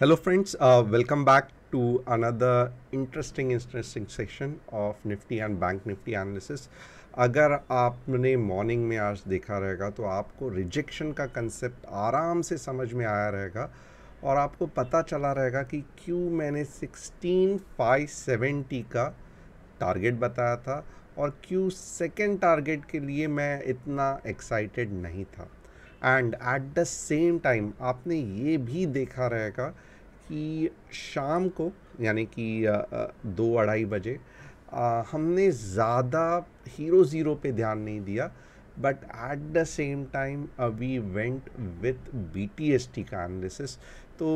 Hello friends, uh, welcome back to another interesting interesting section of Nifty and bank Nifty analysis अगर आपने morning में आज देखा रहेगा तो आपको रिजेक्शन का कंसेप्ट आराम से समझ में आया रहेगा और आपको पता चला रहेगा कि क्यों मैंने 16570 का टारगेट बताया था और क्यों सेकेंड टारगेट के लिए मैं इतना एक्साइटेड नहीं था and at the same time आपने ये भी देखा रहेगा कि शाम को यानी कि दो अढ़ाई बजे हमने ज़्यादा हीरो ज़ीरो पे ध्यान नहीं दिया but at the same time we went with B T S T का एनालिसिस तो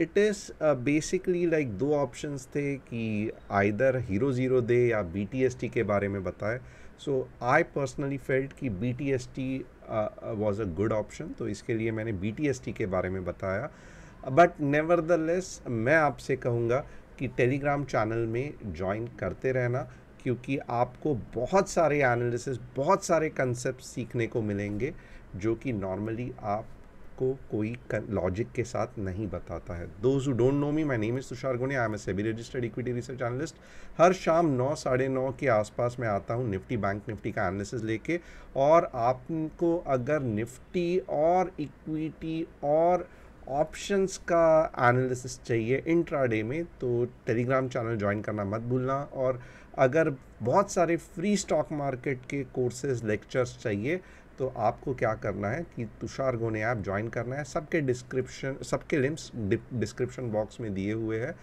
इट इज़ बेसिकली लाइक दो ऑप्शंस थे कि आइदर हीरो ज़ीरो दे या बी टी एस टी के बारे में बताए सो आई पर्सनली फेल्ट कि B T S T was a good option तो इसके लिए मैंने बी टी एस टी के बारे में बताया बट नेवर द लेस मैं आपसे कहूँगा कि टेलीग्राम चैनल में ज्वाइन करते रहना क्योंकि आपको बहुत सारे एनालिसिस बहुत सारे कंसेप्ट सीखने को मिलेंगे जो कि नॉर्मली आप को कोई लॉजिक के साथ नहीं बताता है those who don't know me my name is Tushar Guni I am a SEBI registered equity research analyst हर शाम नौ साढ़े नौ के आसपास मैं आता हूँ निफ्टी बैंक निफ्टी का एनालिसिस लेके और आपको अगर निफ्टी और इक्विटी और ऑप्शंस का एनालिसिस चाहिए इंट्राडे में तो टेलीग्राम चैनल ज्वाइन करना मत भूलना और अगर बहुत सारे फ्री स्टॉक मार्केट के कोर्सेज लेक्चर्स चाहिए तो आपको क्या करना है कि तुषार गोने ऐप ज्वाइन करना है सबके डिस्क्रिप्शन सबके लिंक्स डिस्क्रिप्शन बॉक्स में दिए हुए हैं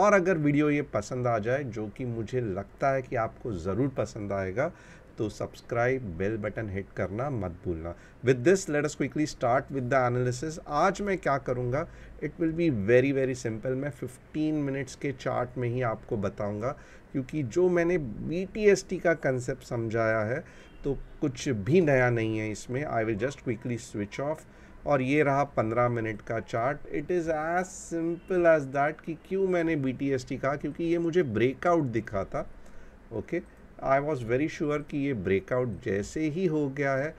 और अगर वीडियो ये पसंद आ जाए जो कि मुझे लगता है कि आपको ज़रूर पसंद आएगा तो सब्सक्राइब बेल बटन हिट करना मत भूलना with this let us quickly start with the analysis आज मैं क्या करूँगा it will be very very simple मैं 15 मिनट्स के चार्ट में ही आपको बताऊँगा क्योंकि जो मैंने बी का कंसेप्ट समझाया है तो कुछ भी नया नहीं है इसमें I will just quickly switch off और ये रहा पंद्रह मिनट का chart it is as simple as that कि क्यों मैंने बी टी एस टी कहा क्योंकि ये मुझे ब्रेकआउट दिखा था okay I was very sure कि ये ब्रेकआउट जैसे ही हो गया है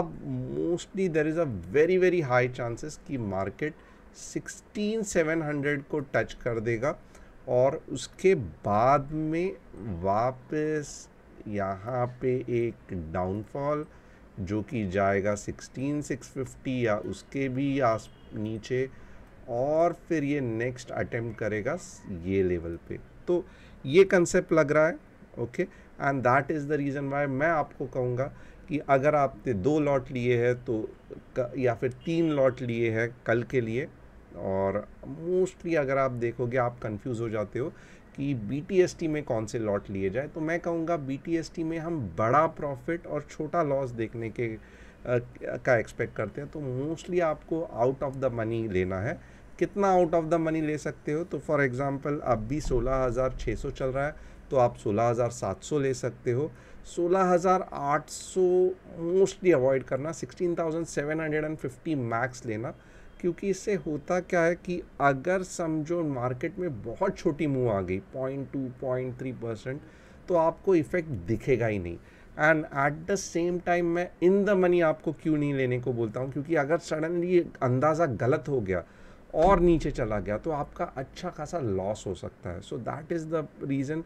अब mostly there is a very very high chances कि मार्केट सिक्सटीन सेवन हंड्रेड को टच कर देगा और उसके बाद में वापस यहाँ पे एक डाउनफॉल जो कि जाएगा 16650 या उसके भी आस नीचे और फिर ये नेक्स्ट अटेम्प्ट करेगा ये लेवल पे तो ये कंसेप्ट लग रहा है okay and that is the reason why मैं आपको कहूँगा कि अगर आपने दो लॉट लिए हैं तो या फिर तीन लॉट लिए हैं कल के लिए और मोस्टली अगर आप देखोगे आप कंफ्यूज हो जाते हो कि बी में कौन से लॉट लिए जाए तो मैं कहूँगा बी में हम बड़ा प्रॉफिट और छोटा लॉस देखने के आ, का एक्सपेक्ट करते हैं तो मोस्टली आपको आउट ऑफ द मनी लेना है कितना आउट ऑफ द मनी ले सकते हो तो फॉर एग्ज़ाम्पल अब भी सोलह हज़ार छः सौ चल रहा है तो आप सोलह हज़ार सात सौ ले सकते हो सोलह हज़ार आठ सौ मोस्टली अवॉइड करना sixteen thousand seven hundred and fifty max लेना क्योंकि इससे होता क्या है कि अगर समझो मार्केट में बहुत छोटी मूव आ गई point two point three percent तो आपको इफेक्ट दिखेगा ही नहीं and at the same time मैं इन द मनी आपको क्यों नहीं लेने को बोलता हूँ क्योंकि अगर सडनली अंदाज़ा गलत हो गया और नीचे चला गया तो आपका अच्छा खासा लॉस हो सकता है so that is the reason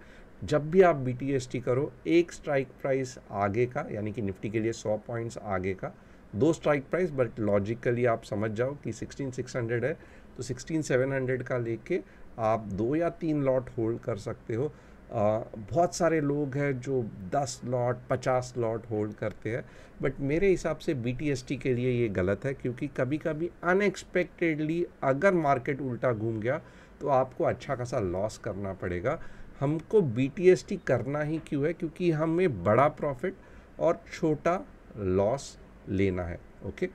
जब भी आप बी करो एक स्ट्राइक प्राइस आगे का यानी कि निफ्टी के लिए सौ पॉइंट्स आगे का दो स्ट्राइक प्राइस बट लॉजिकली आप समझ जाओ कि सिक्सटीन सिक्स हंड्रेड है तो सिक्सटीन सेवन हंड्रेड का लेके आप दो या तीन लॉट होल्ड कर सकते हो आ, बहुत सारे लोग हैं जो 10 लॉट 50 लॉट होल्ड करते हैं बट मेरे हिसाब से बी के लिए ये गलत है क्योंकि कभी कभी अनएक्सपेक्टेडली अगर मार्केट उल्टा घूम गया तो आपको अच्छा खासा लॉस करना पड़ेगा हमको बी करना ही क्यों है क्योंकि हमें बड़ा प्रॉफिट और छोटा लॉस लेना है ओके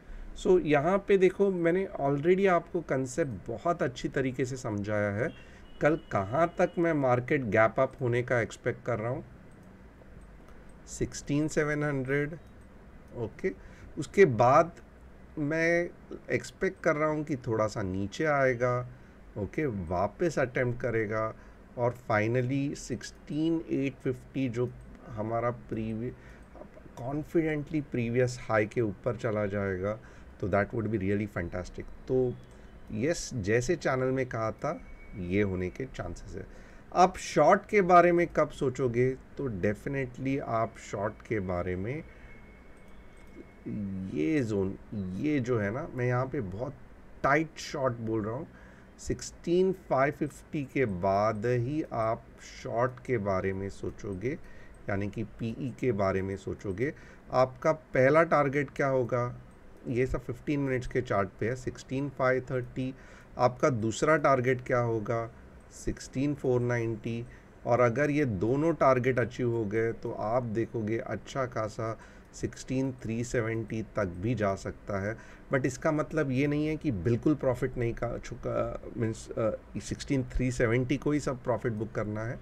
सो so, यहाँ पे देखो मैंने ऑलरेडी आपको कंसेप्ट बहुत अच्छी तरीके से समझाया है कल कहाँ तक मैं मार्केट गैप अप होने का एक्सपेक्ट कर रहा हूँ सिक्सटीन सेवन हंड्रेड ओके उसके बाद मैं एक्सपेक्ट कर रहा हूँ कि थोड़ा सा नीचे आएगा ओके okay, वापस अटेम्प्ट करेगा और फाइनली सिक्सटीन एट फिफ्टी जो हमारा प्रीवियस कॉन्फिडेंटली प्रीवियस हाई के ऊपर चला जाएगा तो that would be really fantastic तो यस yes, जैसे चैनल में कहा था ये होने के चांसेस है आप शॉर्ट के बारे में कब सोचोगे तो डेफिनेटली आप शॉर्ट के बारे में ये जोन ये जो है ना मैं यहाँ पे बहुत टाइट शॉट बोल रहा हूँ सिक्सटीन फाइव फिफ्टी के बाद ही आप शॉर्ट के बारे में सोचोगे यानी कि पीई e के बारे में सोचोगे आपका पहला टारगेट क्या होगा ये सब 15 मिनट्स के चार्ट पे है 16 फाइव थर्टी आपका दूसरा टारगेट क्या होगा 16 फोर नाइन्टी और अगर ये दोनों टारगेट अचीव हो गए तो आप देखोगे अच्छा खासा सेवेंटी तक भी जा सकता है बट इसका मतलब ये नहीं है कि बिल्कुल प्रॉफिट नहीं का चुका मीन्स सिक्सटीन थ्री सेवेंटी को ही सब प्रॉफिट बुक करना है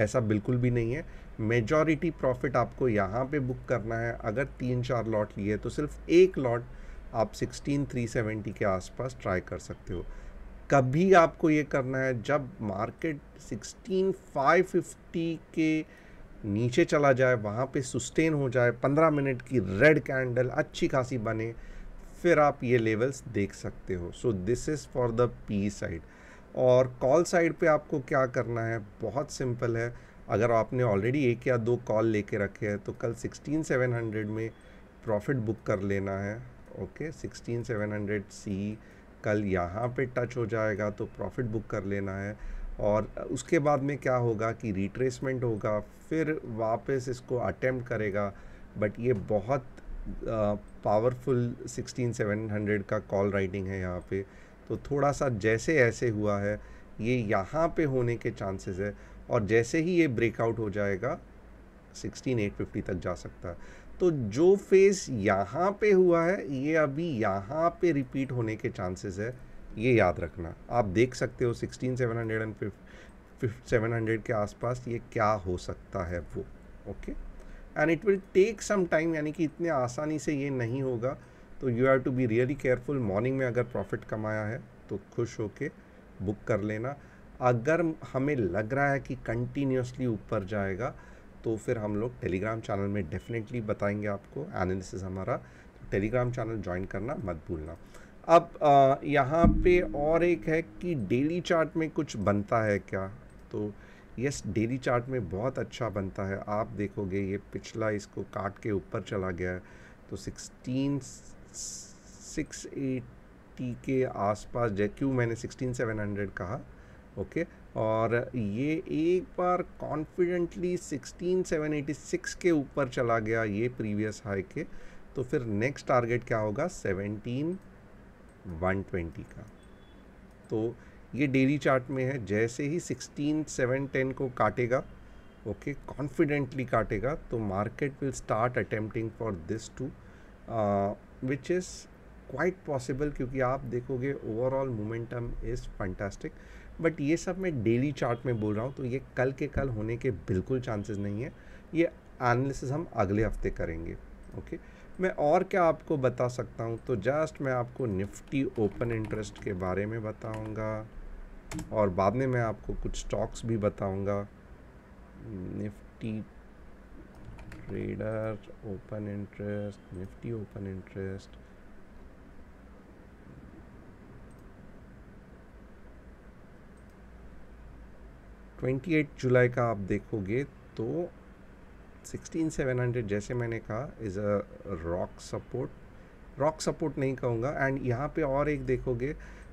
ऐसा बिल्कुल भी नहीं है मेजॉरिटी प्रॉफिट आपको यहाँ पे बुक करना है अगर तीन चार लॉट लिए तो सिर्फ एक लॉट आप सिक्सटीन थ्री सेवेंटी के आसपास ट्राई कर सकते हो कभी आपको ये करना है जब मार्केट सिक्सटीन फाइव फिफ्टी के नीचे चला जाए वहाँ पे सुस्टेन हो जाए पंद्रह मिनट की रेड कैंडल अच्छी खासी बने फिर आप ये लेवल्स देख सकते हो so this is for the P side और कॉल साइड पे आपको क्या करना है बहुत सिंपल है अगर आपने ऑलरेडी एक या दो कॉल लेके रखे हैं तो कल सिक्सटीन सेवन हंड्रेड में प्रॉफिट बुक कर लेना है okay sixteen seven hundred C कल यहाँ पे टच हो जाएगा तो प्रॉफिट बुक कर लेना है और उसके बाद में क्या होगा कि रिट्रेसमेंट होगा फिर वापस इसको अटेम्प्ट करेगा बट ये बहुत पावरफुल सिक्सटीन सेवन हंड्रेड का कॉल राइटिंग है यहाँ पे तो थोड़ा सा जैसे ऐसे हुआ है ये यहाँ पे होने के चांसेस है और जैसे ही ये ब्रेकआउट हो जाएगा 16850 तक जा सकता है तो जो फेस यहाँ पे हुआ है ये अभी यहाँ पे रिपीट होने के चांसेस है ये याद रखना आप देख सकते हो sixteen seven hundred and seven hundred के आसपास ये क्या हो सकता है वो okay and it will take some time यानी कि इतने आसानी से ये नहीं होगा तो you have to be really careful morning में अगर प्रॉफिट कमाया है तो खुश होके बुक कर लेना अगर हमें लग रहा है कि कंटिन्यूसली ऊपर जाएगा तो फिर हम लोग टेलीग्राम चैनल में डेफिनेटली बताएंगे आपको एनालिसिस हमारा तो टेलीग्राम चैनल ज्वाइन करना मत भूलना अब यहाँ पे और एक है कि डेली चार्ट में कुछ बनता है क्या तो यस डेली चार्ट में बहुत अच्छा बनता है आप देखोगे ये पिछला इसको काट के ऊपर चला गया है तो सिक्सटीन सिक्स एटी के आसपास जैक्यू मैंने सिक्सटीन सेवन हंड्रेड कहा ओके और ये एक बार confidently sixteen seven eighty six के ऊपर चला गया ये प्रीवियस हाई के तो फिर नेक्स्ट टारगेट क्या होगा सेवनटीन वन ट्वेंटी का तो ये डेली चार्ट में है जैसे ही सिक्सटीन सेवन टेन को काटेगा ओके okay, कॉन्फिडेंटली काटेगा तो market will start attempting for this to which is quite possible क्योंकि आप देखोगे overall momentum is fantastic but ये सब मैं डेली चार्ट में बोल रहा हूँ तो ये कल के कल होने के बिल्कुल चांसेस नहीं है ये एनालिसिस हम अगले हफ्ते करेंगे ओके मैं और क्या आपको बता सकता हूँ तो जस्ट मैं आपको निफ्टी ओपन इंटरेस्ट के बारे में बताऊँगा और बाद में मैं आपको कुछ स्टॉक्स भी बताऊँगा Nifty trader open interest nifty open interest twenty eight July का आप देखोगे तो सिक्सटीन सेवन हंड्रेड जैसे मैंने कहा is a rock support rock support नहीं कहूँगा एंड यहाँ पे और एक देखोगे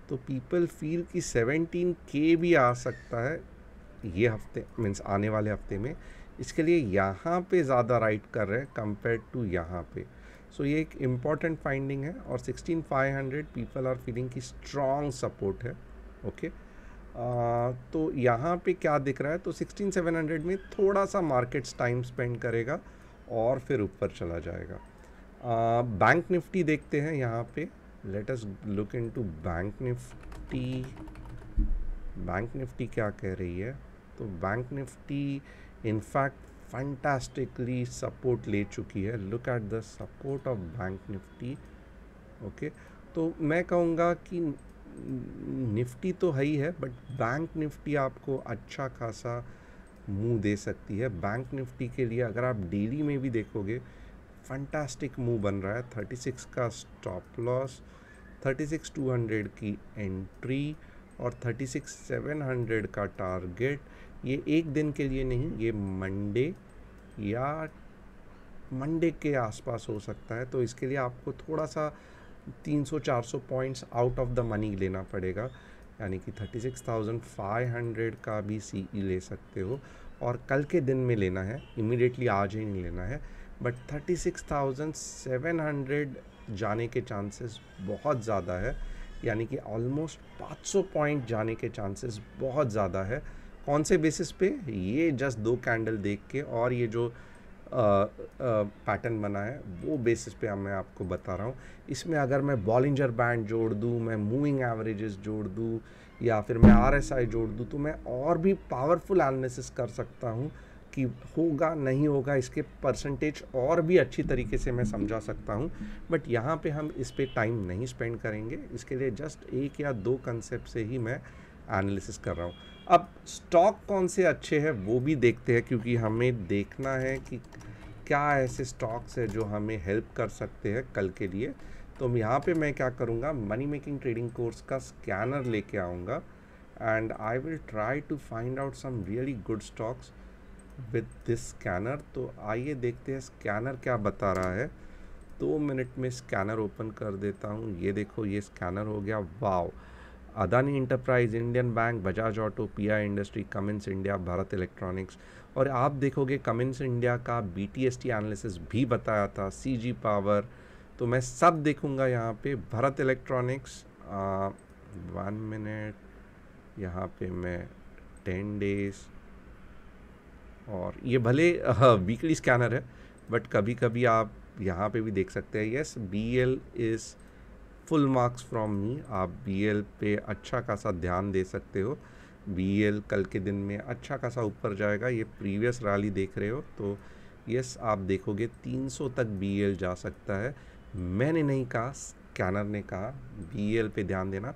तो पीपल फील कि सेवनटीन के भी आ सकता है ये हफ्ते मीन्स आने वाले हफ्ते में इसके लिए यहाँ पे ज़्यादा राइट कर रहे हैं कंपेयर टू यहाँ पे सो so, ये एक इम्पॉर्टेंट फाइंडिंग है और 16500 पीपल आर फीलिंग की स्ट्रॉन्ग सपोर्ट है ओके okay? तो यहाँ पे क्या दिख रहा है तो 16700 में थोड़ा सा मार्केट्स टाइम स्पेंड करेगा और फिर ऊपर चला जाएगा आ, बैंक निफ्टी देखते हैं यहाँ पे let us look into bank Nifty bank Nifty क्या कह रही है तो bank Nifty in fact fantastically support ले चुकी है look at the support of bank Nifty okay तो मैं कहूँगा कि निफ्टी तो है ही है बट बैंक निफ्टी आपको अच्छा खासा मुंह दे सकती है बैंक निफ्टी के लिए अगर आप डेली में भी देखोगे फंटास्टिक मूव बन रहा है 36 का स्टॉप लॉस 36 200 की एंट्री और 36 700 का टारगेट ये एक दिन के लिए नहीं ये मंडे या मंडे के आसपास हो सकता है तो इसके लिए आपको थोड़ा सा 300-400 points out of the money लेना पड़ेगा यानी कि 36,500 का भी सी e ले सकते हो और कल के दिन में लेना है इमिडिएटली आज ही नहीं लेना है बट 36,700 जाने के चांसेस बहुत ज़्यादा है यानी कि ऑलमोस्ट 500 पॉइंट जाने के चांसेस बहुत ज़्यादा है कौन से बेसिस पे ये जस्ट दो कैंडल देख के और ये जो पैटर्न बना है वो बेसिस पे मैं आपको बता रहा हूँ इसमें अगर मैं बॉलिंजर बैंड जोड़ दूँ मैं मूविंग एवरेजेस जोड़ दूँ या फिर मैं आर जोड़ दूँ तो मैं और भी पावरफुल एनालिसिस कर सकता हूँ कि होगा नहीं होगा इसके परसेंटेज और भी अच्छी तरीके से मैं समझा सकता हूँ बट यहाँ पे हम इस पर टाइम नहीं स्पेंड करेंगे इसके लिए जस्ट एक या दो कंसेप्ट से ही मैं एनालिसिस कर रहा हूँ अब स्टॉक कौन से अच्छे हैं वो भी देखते हैं क्योंकि हमें देखना है कि क्या ऐसे स्टॉक्स हैं जो हमें हेल्प कर सकते हैं कल के लिए तो यहाँ पे मैं क्या करूँगा मनी मेकिंग ट्रेडिंग कोर्स का स्कैनर लेके आऊँगा and I will try to find out some really good stocks with this scanner तो आइए देखते हैं स्कैनर क्या बता रहा है दो मिनट में स्कैनर ओपन कर देता हूँ ये देखो ये स्कैनर हो गया wow Adani Enterprise Indian Bank Bajaj Auto P I Industry Cummins India Bharat Electronics और आप देखोगे कमिंस इंडिया का B T S T analysis भी बताया था सी जी पावर तो मैं सब देखूंगा यहाँ पे भारत इलेक्ट्रॉनिक्स वन मिनट यहाँ पे मैं टेन डेज और ये भले वीकली हाँ, स्कैनर है बट कभी कभी आप यहाँ पे भी देख सकते हैं yes B L is full marks from me आप बीएल पे अच्छा खासा ध्यान दे सकते हो बीएल कल के दिन में अच्छा खासा ऊपर जाएगा ये प्रीवियस रैली देख रहे हो तो यस आप देखोगे 300 तक बीएल जा सकता है मैंने नहीं कहा स्कैनर ने कहा बीएल पे ध्यान देना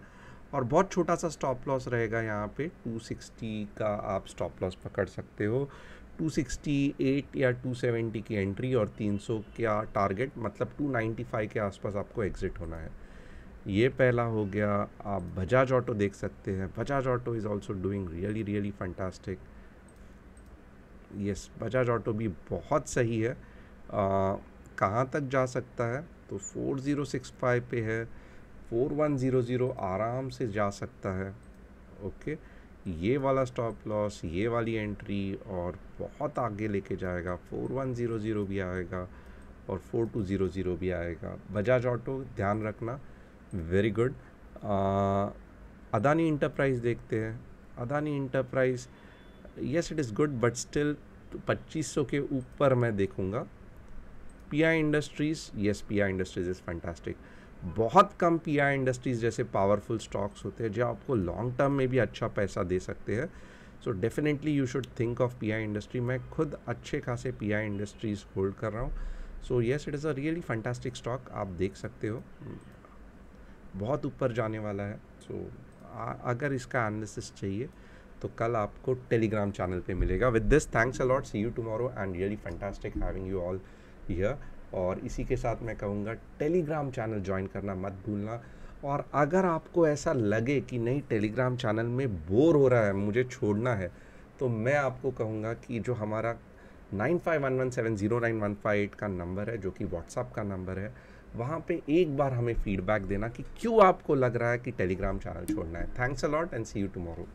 और बहुत छोटा सा स्टॉप लॉस रहेगा यहाँ पे 260 का आप स्टॉप लॉस पकड़ सकते हो 268 या 270 की एंट्री और 300 का टारगेट मतलब 295 के आसपास आपको एग्ज़िट होना है ये पहला हो गया आप बजाज ऑटो देख सकते हैं Bajaj Auto is also doing really really fantastic yes Bajaj Auto भी बहुत सही है कहाँ तक जा सकता है तो 4065 पे है 4100 आराम से जा सकता है ओके ये वाला स्टॉप लॉस ये वाली एंट्री और बहुत आगे लेके जाएगा 4100 भी आएगा और 4200 भी आएगा बजाज ऑटो ध्यान रखना वेरी गुड अदानी इंटरप्राइज देखते हैं Adani Enterprise yes it is good but still पच्चीस सौ के ऊपर मैं देखूँगा I Industries yes P I Industries is fantastic बहुत कम पी आई इंडस्ट्रीज़ जैसे पावरफुल स्टॉक्स होते हैं जो आपको लॉन्ग टर्म में भी अच्छा पैसा दे सकते हैं so definitely you should think of P I Industry मैं खुद अच्छे खासे पी आई इंडस्ट्रीज़ होल्ड कर रहा हूँ so yes it is a really fantastic stock आप देख सकते हो बहुत ऊपर जाने वाला है सो अगर इसका एनालिसिस चाहिए तो कल आपको टेलीग्राम चैनल पे मिलेगा with this thanks a lot see you tomorrow and really fantastic having you all here और इसी के साथ मैं कहूँगा टेलीग्राम चैनल ज्वाइन करना मत भूलना और अगर आपको ऐसा लगे कि नहीं टेलीग्राम चैनल में बोर हो रहा है मुझे छोड़ना है तो मैं आपको कहूँगा कि जो हमारा nine five one one seven zero nine one five eight का नंबर है जो कि व्हाट्सअप का नंबर है वहाँ पे एक बार हमें फीडबैक देना कि क्यों आपको लग रहा है कि टेलीग्राम चैनल छोड़ना है thanks a lot and see you tomorrow